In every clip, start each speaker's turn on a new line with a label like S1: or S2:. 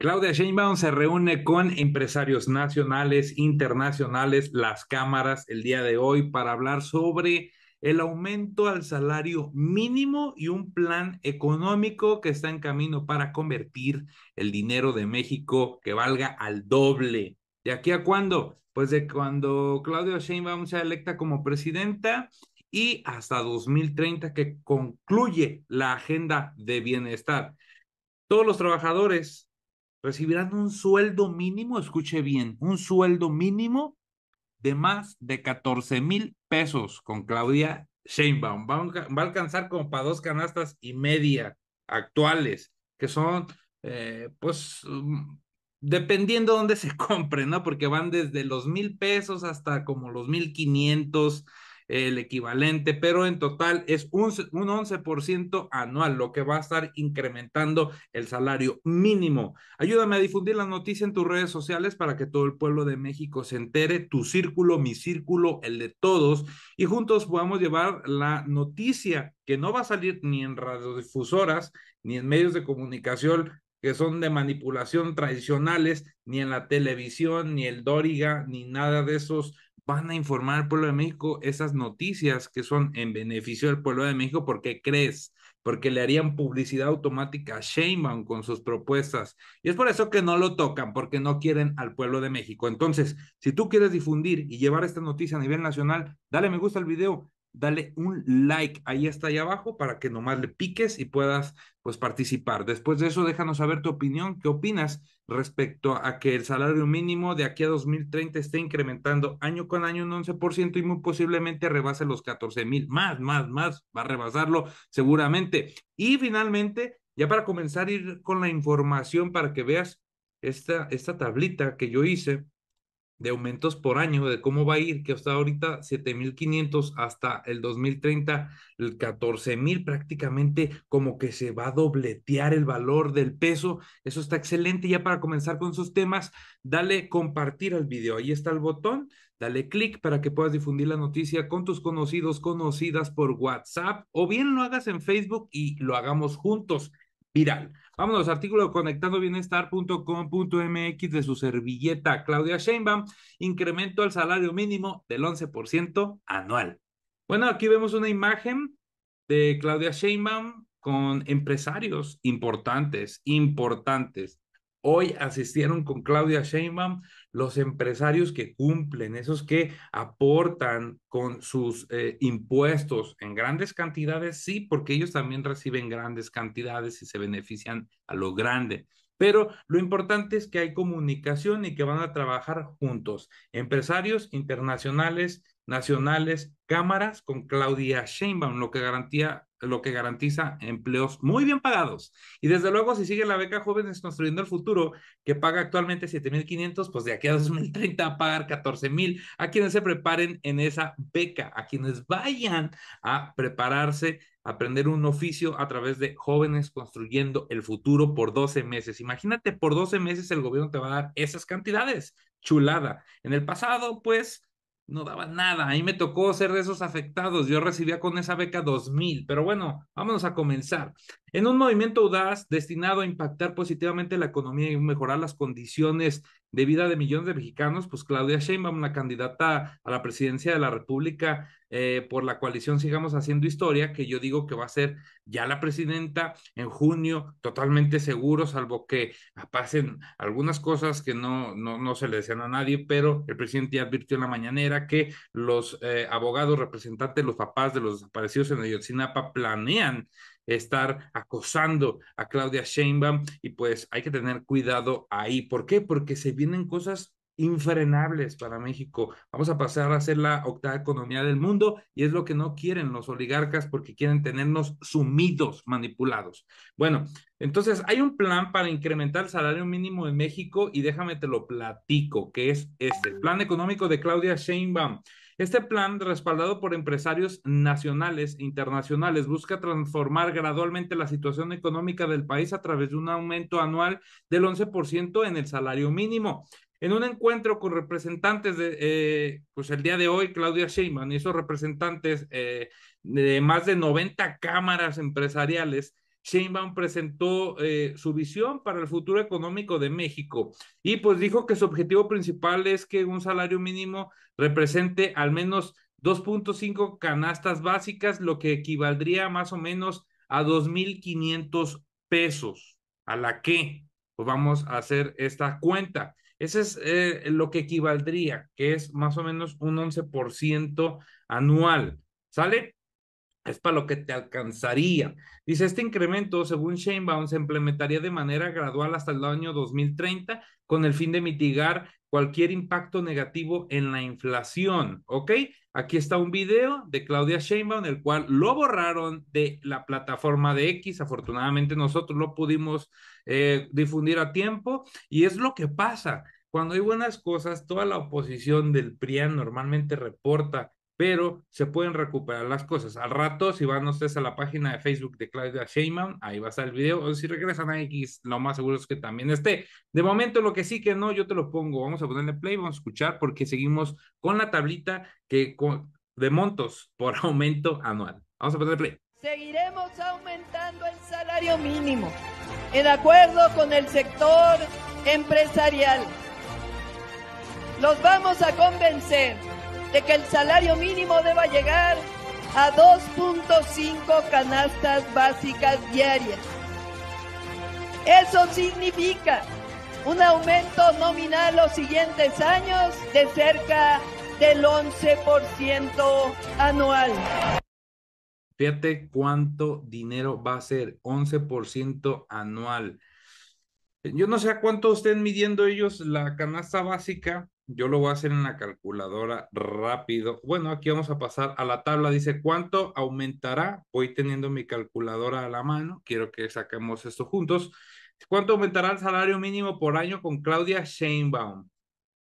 S1: Claudia Sheinbaum se reúne con empresarios nacionales, internacionales, las cámaras el día de hoy para hablar sobre el aumento al salario mínimo y un plan económico que está en camino para convertir el dinero de México que valga al doble. ¿De aquí a cuándo? Pues de cuando Claudia Sheinbaum sea electa como presidenta y hasta 2030 que concluye la agenda de bienestar. Todos los trabajadores recibirán un sueldo mínimo, escuche bien, un sueldo mínimo de más de 14 mil pesos con Claudia Sheinbaum. Va, a alcanzar como para dos canastas y media actuales, que son, eh, pues, mm, dependiendo dónde se compre, ¿no? Porque van desde los mil pesos hasta como los mil quinientos el equivalente, pero en total es un, 11% anual, lo que va a estar incrementando el salario mínimo. Ayúdame a difundir la noticia en tus redes sociales para que todo el pueblo de México se entere, tu círculo, mi círculo, el de todos, y juntos podamos llevar la noticia que no va a salir ni en radiodifusoras, ni en medios de comunicación que son de manipulación tradicionales, ni en la televisión, ni el Dóriga, ni nada de esos van a informar al pueblo de México esas noticias que son en beneficio del pueblo de México porque crees, porque le harían publicidad automática a Sheinbaum con sus propuestas. Y es por eso que no lo tocan, porque no quieren al pueblo de México. Entonces, si tú quieres difundir y llevar esta noticia a nivel nacional, dale me gusta al video, dale un like ahí está ahí abajo para que nomás le piques y puedas pues participar. Después de eso, déjanos saber tu opinión, qué opinas respecto a que el salario mínimo de aquí a 2030 esté incrementando año con año un 11% y muy posiblemente rebase los 14 mil, más, más, más, va a rebasarlo seguramente. Y finalmente, ya para comenzar a ir con la información para que veas esta, esta tablita que yo hice de aumentos por año, de cómo va a ir, que hasta ahorita 7.500 hasta el 2030, el 14.000 prácticamente, como que se va a dobletear el valor del peso. Eso está excelente. Ya para comenzar con sus temas, dale compartir al video. Ahí está el botón. Dale clic para que puedas difundir la noticia con tus conocidos, conocidas por WhatsApp o bien lo hagas en Facebook y lo hagamos juntos viral. Vámonos, artículo conectando bienestar.com.mx de su servilleta Claudia Sheinbaum, incremento al salario mínimo del 11% anual. Bueno, aquí vemos una imagen de Claudia Sheinbaum con empresarios importantes, importantes. Hoy asistieron con Claudia Sheinbaum los empresarios que cumplen, esos que aportan con sus eh, impuestos en grandes cantidades, sí, porque ellos también reciben grandes cantidades y se benefician a lo grande. Pero lo importante es que hay comunicación y que van a trabajar juntos, empresarios internacionales, nacionales, cámaras con Claudia Sheinbaum, lo que garantía lo que garantiza empleos muy bien pagados. Y desde luego, si sigue la beca Jóvenes Construyendo el Futuro, que paga actualmente 7.500, pues de aquí a 2030 va a pagar 14.000 a quienes se preparen en esa beca, a quienes vayan a prepararse, a aprender un oficio a través de Jóvenes Construyendo el Futuro por 12 meses. Imagínate, por 12 meses el gobierno te va a dar esas cantidades. Chulada. En el pasado, pues no daba nada. Ahí me tocó ser de esos afectados. Yo recibía con esa beca 2000. Pero bueno, vámonos a comenzar. En un movimiento audaz destinado a impactar positivamente la economía y mejorar las condiciones de vida de millones de mexicanos, pues Claudia Sheinbaum, la candidata a la presidencia de la República eh, por la coalición Sigamos Haciendo Historia, que yo digo que va a ser ya la presidenta en junio, totalmente seguro, salvo que pasen algunas cosas que no, no, se le decían a nadie, pero el presidente ya advirtió en la mañanera que los eh, abogados representantes, los papás de los desaparecidos en Ayotzinapa planean estar acosando a Claudia Sheinbaum y pues hay que tener cuidado ahí. ¿Por qué? Porque se vienen cosas infrenables para México. Vamos a pasar a ser la octava economía del mundo y es lo que no quieren los oligarcas porque quieren tenernos sumidos, manipulados. Bueno, entonces hay un plan para incrementar el salario mínimo en México y déjame te lo platico, que es este, plan económico de Claudia Sheinbaum. Este plan, respaldado por empresarios nacionales e internacionales, busca transformar gradualmente la situación económica del país a través de un aumento anual del 11% en el salario mínimo. En un encuentro con representantes de, eh, pues el día de hoy, Claudia Sheinbaum y esos representantes eh, de más de 90 cámaras empresariales Sheinbaum presentó eh, su visión para el futuro económico de México y pues dijo que su objetivo principal es que un salario mínimo represente al menos 2.5 canastas básicas, lo que equivaldría más o menos a 2.500 pesos. ¿A la que pues vamos a hacer esta cuenta. Ese es eh, lo que equivaldría, que es más o menos un 11% anual. ¿Sale? es para lo que te alcanzaría. Dice, este incremento, según Sheinbaum, se implementaría de manera gradual hasta el año 2030 con el fin de mitigar cualquier impacto negativo en la inflación, ¿ok? Aquí está un video de Claudia Sheinbaum, el cual lo borraron de la plataforma de X, afortunadamente nosotros lo pudimos eh, difundir a tiempo, y es lo que pasa. Cuando hay buenas cosas, toda la oposición del PRIAN normalmente reporta pero se pueden recuperar las cosas. Al rato, si van ustedes a la página de Facebook de Claudia Sheinbaum, ahí va a estar el video, o si regresan a X, lo más seguro es que también esté. De momento, lo que sí que no, yo te lo pongo, vamos a ponerle play, vamos a escuchar, porque seguimos con la tablita que de montos por aumento anual. Vamos a ponerle play. Seguiremos aumentando el salario mínimo, en acuerdo con el sector empresarial. Los vamos a convencer de que el salario mínimo deba llegar a 2.5 canastas básicas diarias. Eso significa un aumento nominal los siguientes años de cerca del 11% anual. Fíjate cuánto dinero va a ser, 11% anual. Yo no sé a cuánto estén midiendo ellos la canasta básica, yo lo voy a hacer en la calculadora rápido. Bueno, aquí vamos a pasar a la tabla. Dice, ¿cuánto aumentará? Voy teniendo mi calculadora a la mano. Quiero que saquemos esto juntos. ¿Cuánto aumentará el salario mínimo por año con Claudia Sheinbaum?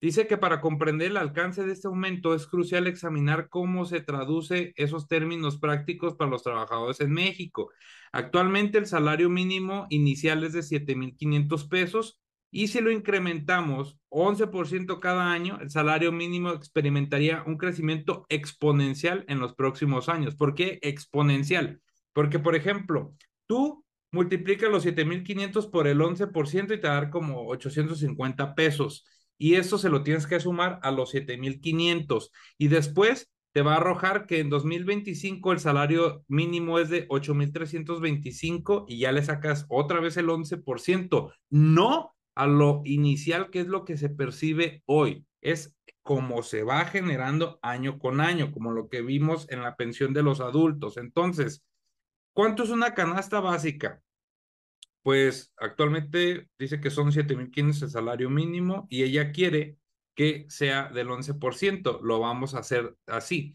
S1: Dice que para comprender el alcance de este aumento es crucial examinar cómo se traduce esos términos prácticos para los trabajadores en México. Actualmente el salario mínimo inicial es de 7.500 pesos y si lo incrementamos 11% cada año, el salario mínimo experimentaría un crecimiento exponencial en los próximos años. ¿Por qué exponencial? Porque, por ejemplo, tú multiplicas los 7.500 por el 11% y te va a dar como 850 pesos. Y eso se lo tienes que sumar a los 7.500. Y después te va a arrojar que en 2025 el salario mínimo es de 8.325 y ya le sacas otra vez el 11%. No a lo inicial, que es lo que se percibe hoy. Es como se va generando año con año, como lo que vimos en la pensión de los adultos. Entonces, ¿cuánto es una canasta básica? Pues actualmente dice que son 7.500 el salario mínimo y ella quiere que sea del 11%. Lo vamos a hacer así.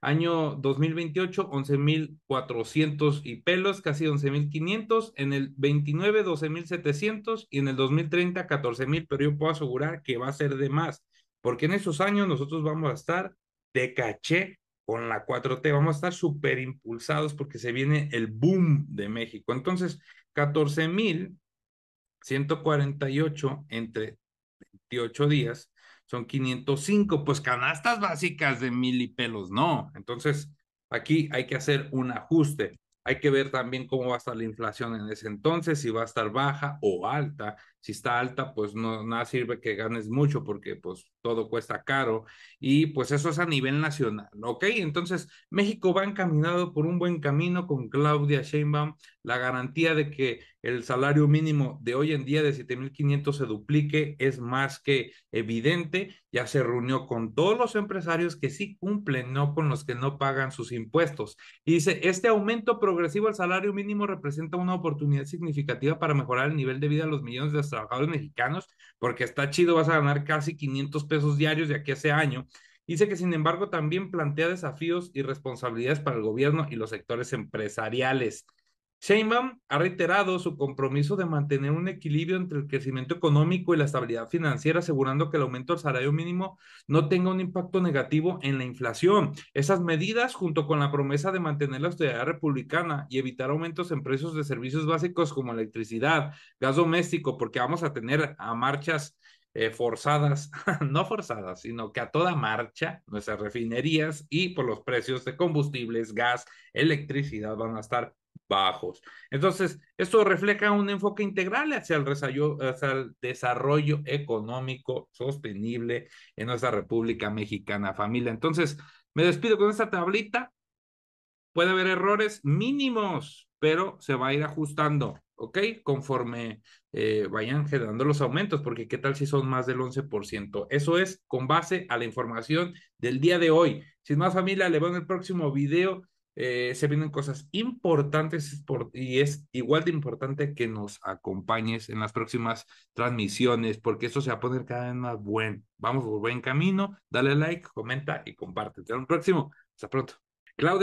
S1: Año 2028, 11.400 y pelos, casi 11.500. En el 29, 12.700. Y en el 2030, 14.000. Pero yo puedo asegurar que va a ser de más, porque en esos años nosotros vamos a estar de caché con la 4T. Vamos a estar súper impulsados porque se viene el boom de México. Entonces, 14.148 entre 28 días son 505, pues canastas básicas de mil y pelos, no. Entonces, aquí hay que hacer un ajuste. Hay que ver también cómo va a estar la inflación en ese entonces, si va a estar baja o alta, si está alta, pues no nada sirve que ganes mucho porque pues todo cuesta caro y pues eso es a nivel nacional, ¿ok? Entonces México va encaminado por un buen camino con Claudia Sheinbaum, la garantía de que el salario mínimo de hoy en día de 7.500 se duplique es más que evidente, ya se reunió con todos los empresarios que sí cumplen, no con los que no pagan sus impuestos. Y dice, este aumento progresivo al salario mínimo representa una oportunidad significativa para mejorar el nivel de vida de los millones de trabajadores mexicanos, porque está chido, vas a ganar casi 500 pesos diarios de aquí a ese año. Dice que, sin embargo, también plantea desafíos y responsabilidades para el gobierno y los sectores empresariales. Sheinbaum ha reiterado su compromiso de mantener un equilibrio entre el crecimiento económico y la estabilidad financiera, asegurando que el aumento del salario mínimo no tenga un impacto negativo en la inflación. Esas medidas, junto con la promesa de mantener la austeridad republicana y evitar aumentos en precios de servicios básicos como electricidad, gas doméstico, porque vamos a tener a marchas eh, forzadas, no forzadas, sino que a toda marcha nuestras refinerías y por los precios de combustibles, gas, electricidad van a estar bajos. Entonces, esto refleja un enfoque integral hacia el, desarrollo económico sostenible en nuestra República Mexicana, familia. Entonces, me despido con esta tablita. Puede haber errores mínimos, pero se va a ir ajustando, ¿ok? Conforme eh, vayan generando los aumentos, porque qué tal si son más del 11%. Eso es con base a la información del día de hoy. Sin más familia, le veo en el próximo video eh, se vienen cosas importantes y es igual de importante que nos acompañes en las próximas transmisiones porque esto se va a poner cada vez más bueno. Vamos por buen camino, dale like, comenta y comparte. Hasta un próximo. Hasta pronto.